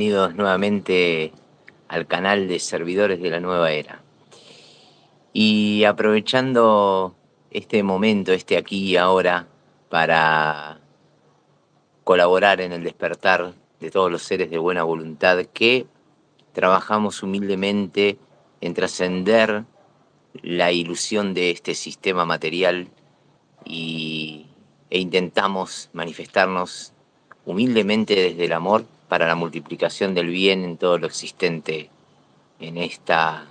Bienvenidos nuevamente al canal de servidores de la nueva era. Y aprovechando este momento, este aquí y ahora, para colaborar en el despertar de todos los seres de buena voluntad que trabajamos humildemente en trascender la ilusión de este sistema material y, e intentamos manifestarnos humildemente desde el amor para la multiplicación del bien en todo lo existente en esta,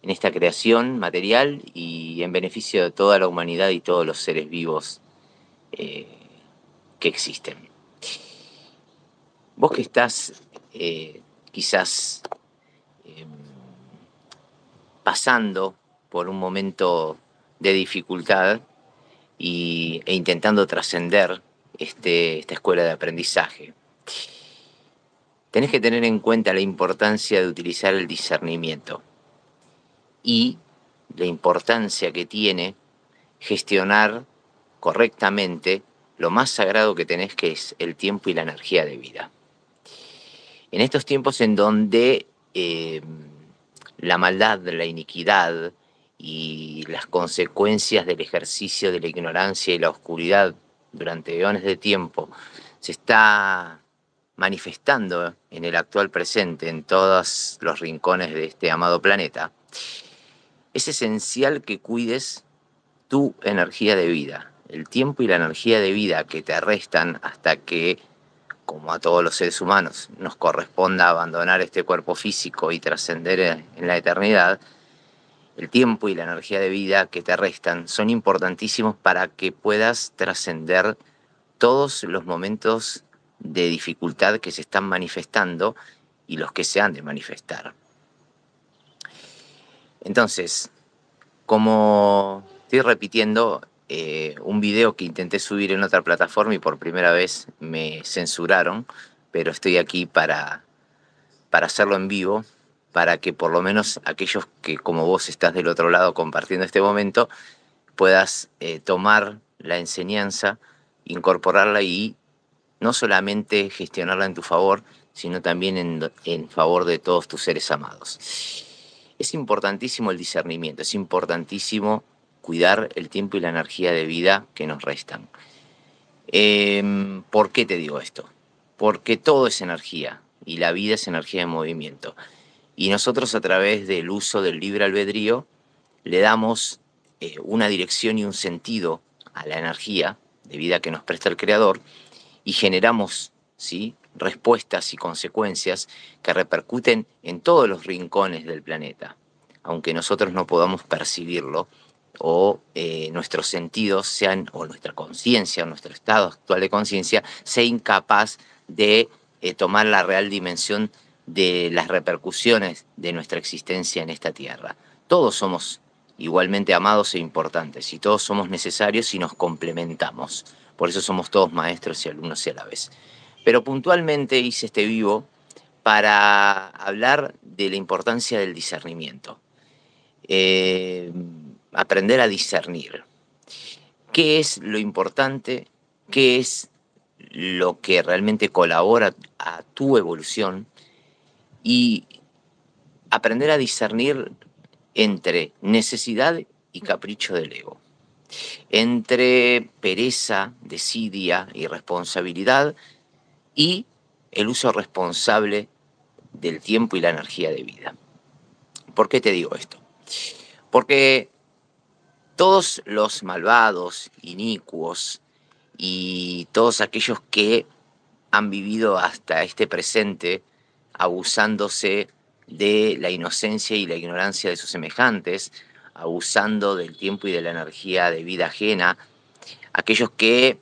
en esta creación material y en beneficio de toda la humanidad y todos los seres vivos eh, que existen. Vos que estás eh, quizás em, pasando por un momento de dificultad e intentando trascender este, esta escuela de aprendizaje tenés que tener en cuenta la importancia de utilizar el discernimiento y la importancia que tiene gestionar correctamente lo más sagrado que tenés, que es el tiempo y la energía de vida. En estos tiempos en donde eh, la maldad, la iniquidad y las consecuencias del ejercicio de la ignorancia y la oscuridad durante eones de tiempo se está manifestando en el actual presente, en todos los rincones de este amado planeta, es esencial que cuides tu energía de vida, el tiempo y la energía de vida que te restan hasta que, como a todos los seres humanos, nos corresponda abandonar este cuerpo físico y trascender en la eternidad, el tiempo y la energía de vida que te restan son importantísimos para que puedas trascender todos los momentos de dificultad que se están manifestando y los que se han de manifestar. Entonces, como estoy repitiendo eh, un video que intenté subir en otra plataforma y por primera vez me censuraron, pero estoy aquí para, para hacerlo en vivo, para que por lo menos aquellos que como vos estás del otro lado compartiendo este momento, puedas eh, tomar la enseñanza, incorporarla y no solamente gestionarla en tu favor, sino también en, favor de todos tus seres amados. Es importantísimo el discernimiento, es importantísimo cuidar el tiempo y la energía de vida que nos restan. Em, ¿Por qué te digo esto? Porque todo es energía y la vida es energía de movimiento. Y nosotros a través del uso del libre albedrío le damos eh, una dirección y un sentido a la energía de vida que nos presta el Creador y generamos ¿sí? respuestas y consecuencias que repercuten en todos los rincones del planeta, aunque nosotros no podamos percibirlo o eh, nuestros sentidos sean, o nuestra conciencia, nuestro estado actual de conciencia, sea incapaz de eh, tomar la real dimensión de las repercusiones de nuestra existencia en esta tierra. Todos somos igualmente amados e importantes y todos somos necesarios y nos complementamos. Por eso somos todos maestros y alumnos y a la vez. Pero puntualmente hice este vivo para hablar de la importancia del discernimiento. Eh, aprender a discernir. ¿Qué es lo importante? ¿Qué es lo que realmente colabora a tu evolución? Y aprender a discernir entre necesidad y capricho del ego entre pereza, desidia y responsabilidad y el uso responsable del tiempo y la energía de vida. ¿Por qué te digo esto? Porque todos los malvados, inicuos y todos aquellos que han vivido hasta este presente abusándose de la inocencia y la ignorancia de sus semejantes, abusando del tiempo y de la energía de vida ajena, aquellos que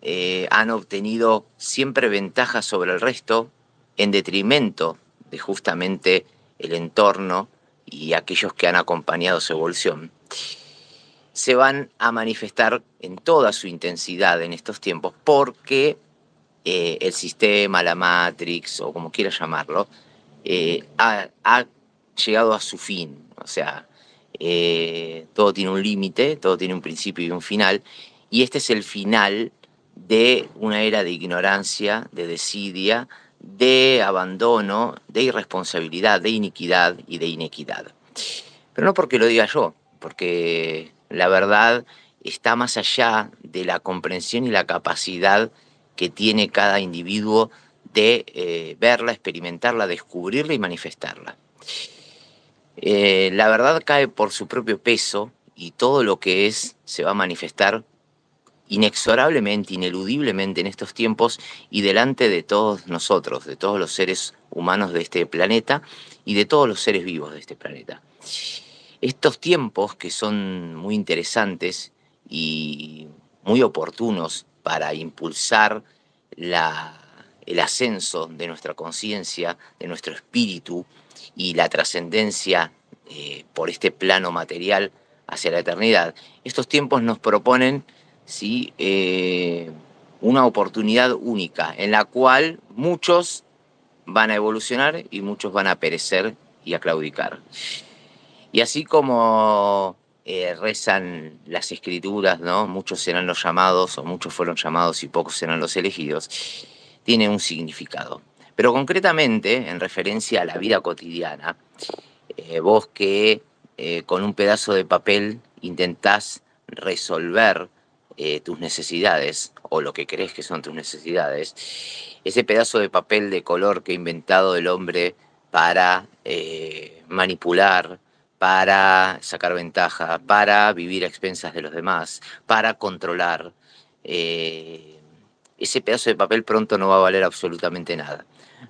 eh, han obtenido siempre ventajas sobre el resto en detrimento de justamente el entorno y aquellos que han acompañado su evolución, se van a manifestar en toda su intensidad en estos tiempos porque eh, el sistema, la Matrix o como quiera llamarlo, eh, ha, ha llegado a su fin. O sea, eh, todo tiene un límite, todo tiene un principio y un final, y este es el final de una era de ignorancia, de desidia, de abandono, de irresponsabilidad, de iniquidad y de inequidad. Pero no porque lo diga yo, porque la verdad está más allá de la comprensión y la capacidad que tiene cada individuo de eh, verla, experimentarla, descubrirla y manifestarla. Eh, la verdad cae por su propio peso y todo lo que es se va a manifestar inexorablemente, ineludiblemente en estos tiempos y delante de todos nosotros, de todos los seres humanos de este planeta y de todos los seres vivos de este planeta. Estos tiempos que son muy interesantes y muy oportunos para impulsar el ascenso de nuestra conciencia, de nuestro espíritu, y la trascendencia eh, por este plano material hacia la eternidad. Estos tiempos nos proponen ¿sí? Eh, una oportunidad única en la cual muchos van a evolucionar y muchos van a perecer y a claudicar. Y así como eh, rezan las escrituras, ¿no? muchos serán los llamados o muchos fueron llamados y pocos serán los elegidos, tiene un significado. Pero concretamente, en referencia a la vida cotidiana, eh, vos que eh, con un pedazo de papel intentás resolver eh, tus necesidades o lo que crees que son tus necesidades, ese pedazo de papel de color que ha inventado el hombre para manipular, para sacar ventaja, para vivir a expensas de los demás, para controlar ese pedazo de papel pronto no va a valer absolutamente nada.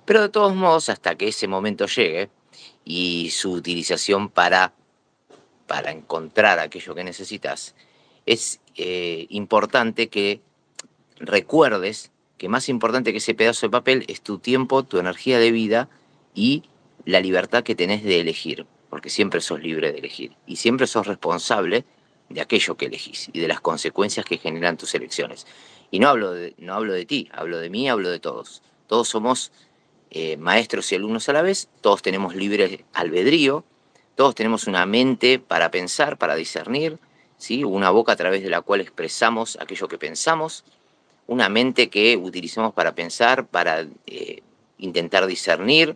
Pero de todos modos, hasta que ese momento llegue y su utilización para, para encontrar aquello que necesitas, es eh, importante que recuerdes que más importante que ese pedazo de papel es tu tiempo, tu energía de vida y la libertad que tenés de elegir, porque siempre sos libre de elegir y siempre sos responsable de aquello que elegís y de las consecuencias que generan tus elecciones. Y no hablo de, no hablo de ti, hablo de mí, hablo de todos. Todos somos eh, maestros y alumnos a la vez, todos tenemos libre albedrío, todos tenemos una mente para pensar, para discernir, ¿sí? una boca a través de la cual expresamos aquello que pensamos, una mente que utilizamos para pensar, para eh, intentar discernir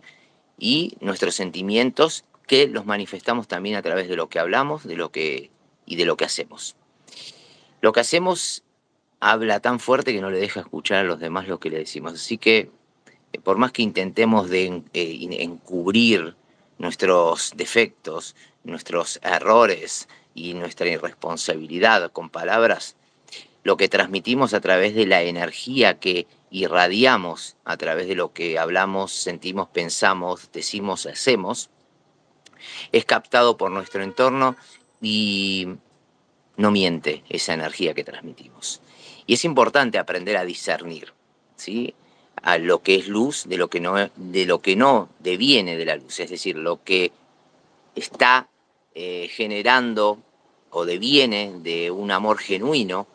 y nuestros sentimientos que los manifestamos también a través de lo que hablamos de lo que, y de lo que hacemos. Lo que hacemos habla tan fuerte que no le deja escuchar a los demás lo que le decimos. Así que eh, por más que intentemos de eh, encubrir nuestros defectos, nuestros errores y nuestra irresponsabilidad con palabras, lo que transmitimos a través de la energía que irradiamos, a través de lo que hablamos, sentimos, pensamos, decimos, hacemos, es captado por nuestro entorno y no miente esa energía que transmitimos. Y es importante aprender a discernir, ¿sí? A lo que es luz de lo que no, de lo que no deviene de la luz, es decir, lo que está eh, generando o deviene de un amor genuino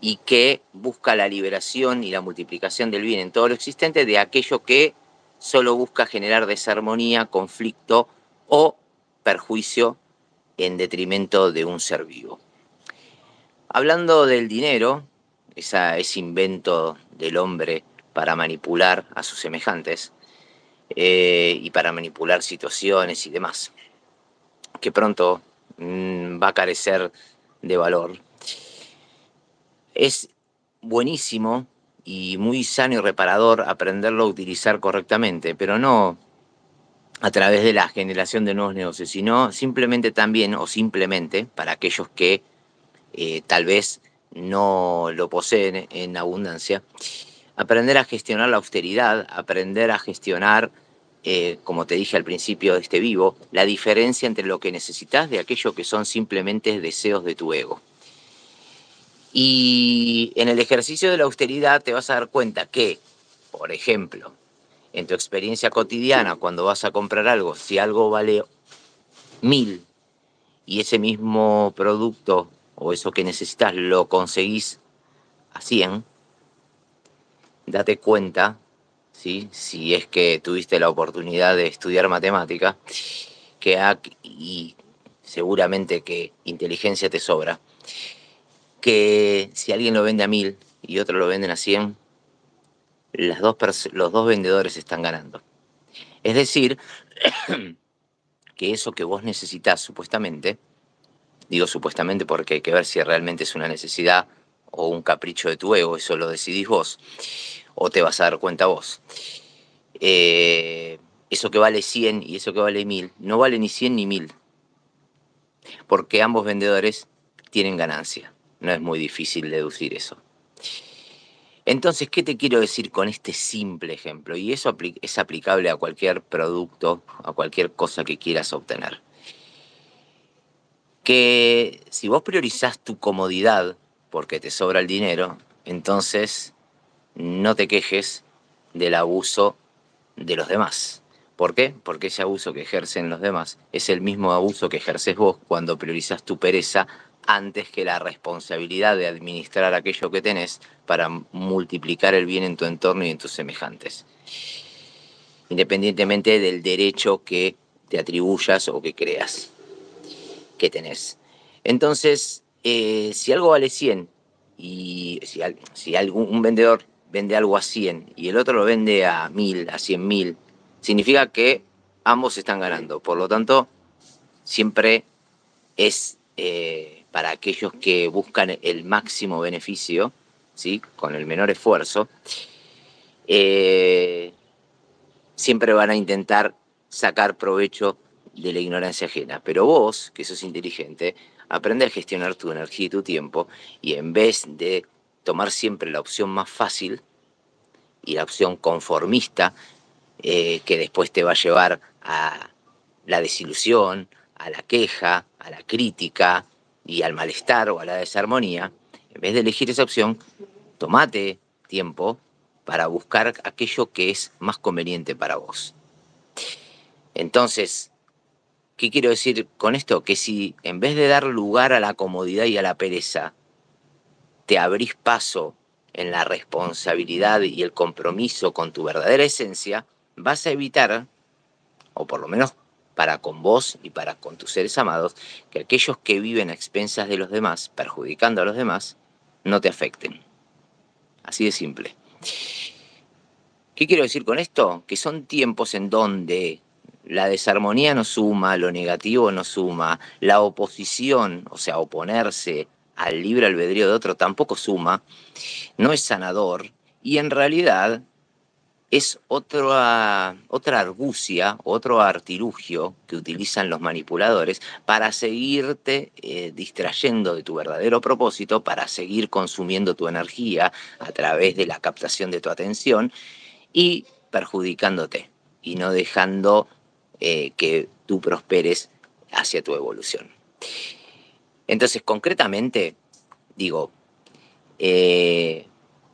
y que busca la liberación y la multiplicación del bien en todo lo existente de aquello que solo busca generar desarmonía, conflicto o perjuicio en detrimento de un ser vivo. Hablando del dinero, esa, ese invento del hombre para manipular a sus semejantes eh, y para manipular situaciones y demás, que pronto mm, va a carecer de valor. Es buenísimo y muy sano y reparador aprenderlo a utilizar correctamente, pero no a través de la generación de nuevos negocios, sino simplemente también o simplemente para aquellos que eh, tal vez no lo poseen en abundancia. Aprender a gestionar la austeridad, aprender a gestionar, eh, como te dije al principio de este vivo, la diferencia entre lo que necesitas de aquello que son simplemente deseos de tu ego. Y en el ejercicio de la austeridad te vas a dar cuenta que, por ejemplo, en tu experiencia cotidiana, cuando vas a comprar algo, si algo vale mil y ese mismo producto o eso que necesitas lo conseguís a 100, date cuenta, si es que tuviste la oportunidad de estudiar matemática, que y seguramente que inteligencia te sobra, que si alguien lo vende a 1000 y otro lo venden a 100, dos los dos vendedores están ganando. Es decir, que eso que vos necesitas supuestamente, Digo supuestamente porque hay que ver si realmente es una necesidad o un capricho de tu ego, eso lo decidís vos, o te vas a dar cuenta vos. Eh, eso que vale 100 y eso que vale 1000, no vale ni 100 ni 1000, porque ambos vendedores tienen ganancia, no es muy difícil deducir eso. Entonces, ¿qué te quiero decir con este simple ejemplo? Y eso es aplicable a cualquier producto, a cualquier cosa que quieras obtener que si vos priorizás tu comodidad porque te sobra el dinero, entonces no te quejes del abuso de los demás. ¿Por qué? Porque ese abuso que ejercen los demás es el mismo abuso que ejerces vos cuando priorizás tu pereza antes que la responsabilidad de administrar aquello que tenés para multiplicar el bien en tu entorno y en tus semejantes. Independientemente del derecho que te atribuyas o que creas que tenés. Entonces, eh, si algo vale 100 y si, algún, un vendedor vende algo a 100 y el otro lo vende a 1000, a 100.000, mil, significa que ambos están ganando. Por lo tanto, siempre es eh, para aquellos que buscan el máximo beneficio, ¿sí? con el menor esfuerzo, eh, siempre van a intentar sacar provecho de la ignorancia ajena. Pero vos, que sos inteligente, aprende a gestionar tu energía y tu tiempo y en vez de tomar siempre la opción más fácil y la opción conformista eh, que después te va a llevar a la desilusión, a la queja, a la crítica y al malestar o a la desarmonía, en vez de elegir esa opción, tomate tiempo para buscar aquello que es más conveniente para vos. Entonces, ¿Qué quiero decir con esto? Que si en vez de dar lugar a la comodidad y a la pereza, te abrís paso en la responsabilidad y el compromiso con tu verdadera esencia, vas a evitar, o por lo menos para con vos y para con tus seres amados, que aquellos que viven a expensas de los demás, perjudicando a los demás, no te afecten. Así de simple. ¿Qué quiero decir con esto? Que son tiempos en donde la desarmonía no suma, lo negativo no suma, la oposición, o sea, oponerse al libre albedrío de otro tampoco suma, no es sanador y en realidad es otra, argucia, otro artilugio que utilizan los manipuladores para seguirte eh, distrayendo de tu verdadero propósito, para seguir consumiendo tu energía a través de la captación de tu atención y perjudicándote y no dejando eh, que tú prosperes hacia tu evolución. Entonces, concretamente, digo, eh,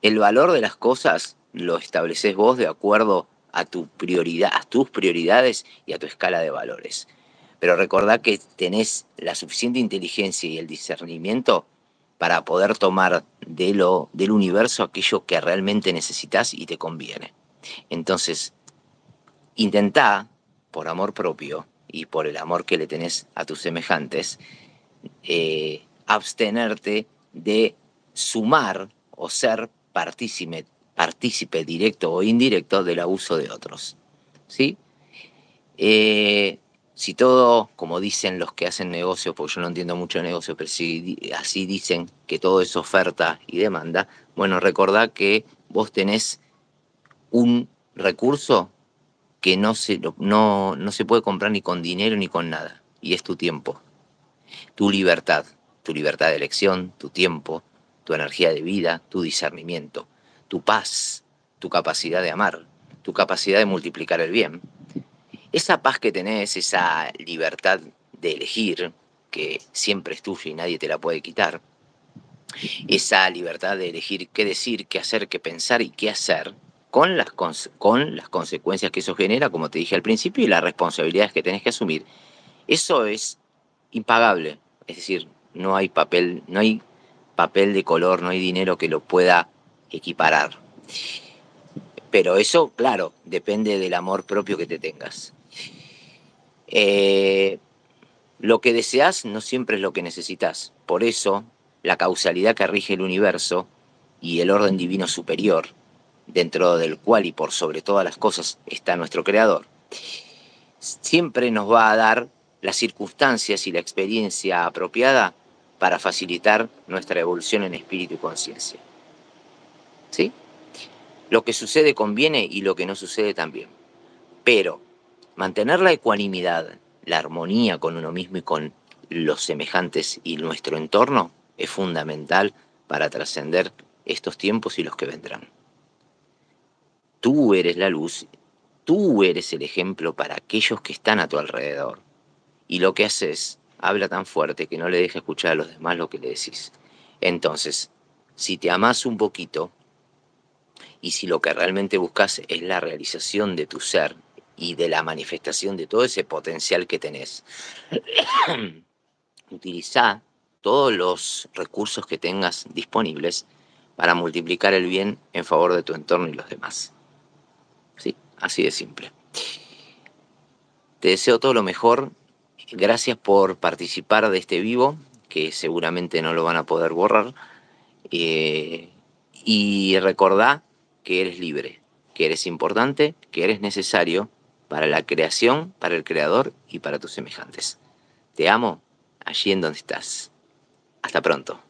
el valor de las cosas lo estableces vos de acuerdo a, tu prioridad, a tus prioridades y a tu escala de valores. Pero recordá que tenés la suficiente inteligencia y el discernimiento para poder tomar de lo, del universo aquello que realmente necesitas y te conviene. Entonces, intentá por amor propio y por el amor que le tenés a tus semejantes, eh, abstenerte de sumar o ser partícipe, partícipe directo o indirecto del abuso de otros. ¿Sí? Eh, si todo, como dicen los que hacen negocios, porque yo no entiendo mucho de negocio, pero así dicen que todo es oferta y demanda, bueno, recordá que vos tenés un recurso que no se, no, se puede comprar ni con dinero ni con nada, y es tu tiempo, tu libertad, tu libertad de elección, tu tiempo, tu energía de vida, tu discernimiento, tu paz, tu capacidad de amar, tu capacidad de multiplicar el bien. Esa paz que tenés, esa libertad de elegir, que siempre es tuya y nadie te la puede quitar, esa libertad de elegir qué decir, qué hacer, qué pensar y qué hacer, con las, con las consecuencias que eso genera, como te dije al principio, y las responsabilidades que tenés que asumir. Eso es impagable, es decir, no hay papel, no hay papel de color, no hay dinero que lo pueda equiparar. Pero eso, claro, depende del amor propio que te tengas. Eh, lo que deseas no siempre es lo que necesitas. Por eso, la causalidad que rige el universo y el orden divino superior dentro del cual y por sobre todas las cosas está nuestro Creador, siempre nos va a dar las circunstancias y la experiencia apropiada para facilitar nuestra evolución en espíritu y conciencia. ¿Sí? Lo que sucede conviene y lo que no sucede también. Pero mantener la ecuanimidad, la armonía con uno mismo y con los semejantes y nuestro entorno es fundamental para trascender estos tiempos y los que vendrán. Tú eres la luz, tú eres el ejemplo para aquellos que están a tu alrededor. Y lo que haces habla tan fuerte que no le deja escuchar a los demás lo que le decís. Entonces, si te amás un poquito y si lo que realmente buscas es la realización de tu ser y de la manifestación de todo ese potencial que tenés, utiliza todos los recursos que tengas disponibles para multiplicar el bien en favor de tu entorno y los demás. Así de simple. Te deseo todo lo mejor. Gracias por participar de este vivo, que seguramente no lo van a poder borrar. Eh, y recordá que eres libre, que eres importante, que eres necesario para la creación, para el creador y para tus semejantes. Te amo allí en donde estás. Hasta pronto.